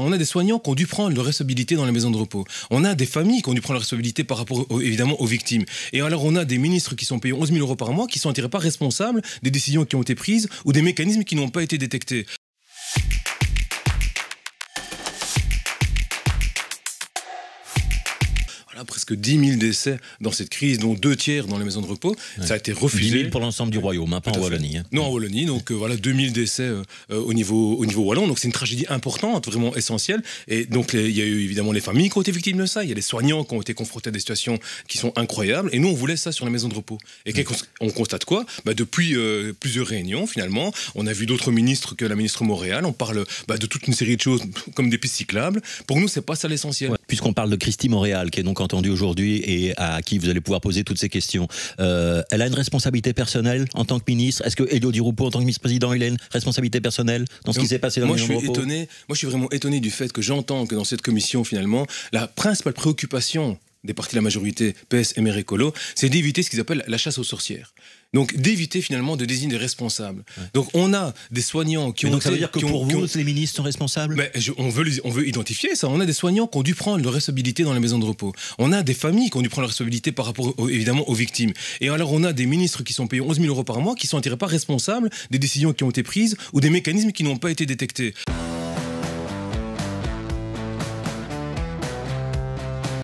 On a des soignants qui ont dû prendre leur responsabilité dans les maisons de repos. On a des familles qui ont dû prendre leur responsabilité par rapport évidemment aux victimes. Et alors on a des ministres qui sont payés 11 000 euros par mois qui sont pas responsables des décisions qui ont été prises ou des mécanismes qui n'ont pas été détectés. presque 10 000 décès dans cette crise, dont deux tiers dans les maisons de repos. Ça a été refusé. 10 000 pour l'ensemble du royaume, hein, pas en Wallonie. Hein. Non, en Wallonie. Donc euh, voilà, voilà, 000 décès euh, euh, au, niveau, au niveau wallon. Donc c'est une tragédie importante, vraiment essentielle. Et donc il y a eu évidemment les familles qui ont été victimes de ça. Il y a les soignants qui ont été confrontés à des situations qui sont incroyables. Et nous, on voulait ça sur les maisons de repos. Et on constate quoi bah, Depuis plusieurs réunions, finalement, on a vu d'autres ministres que la ministre Montréal. On parle bah, de toute une série de choses comme des pistes cyclables. Pour nous, c'est pas ça l'essentiel puisqu'on parle de Christy Montréal, qui est donc entendue aujourd'hui et à qui vous allez pouvoir poser toutes ces questions, euh, elle a une responsabilité personnelle en tant que ministre Est-ce que Elio Di en tant que vice-président, il responsabilité personnelle dans ce qui s'est passé dans moi, je suis étonné, Moi, je suis vraiment étonné du fait que j'entends que dans cette commission, finalement, la principale préoccupation des partis de la majorité, PS, MR et Colo, c'est d'éviter ce qu'ils appellent la chasse aux sorcières. Donc d'éviter finalement de désigner des responsables. Donc on a des soignants qui ont. Donc ça veut dire que pour vous, les ministres sont responsables mais on, veut, on veut identifier ça. On a des soignants qui ont dû prendre leur responsabilité dans les maisons de repos. On a des familles qui ont dû prendre leur responsabilité par rapport évidemment aux victimes. Et alors on a des ministres qui sont payés 11 000 euros par mois qui ne sont tirés pas responsables des décisions qui ont été prises ou des mécanismes qui n'ont pas été détectés.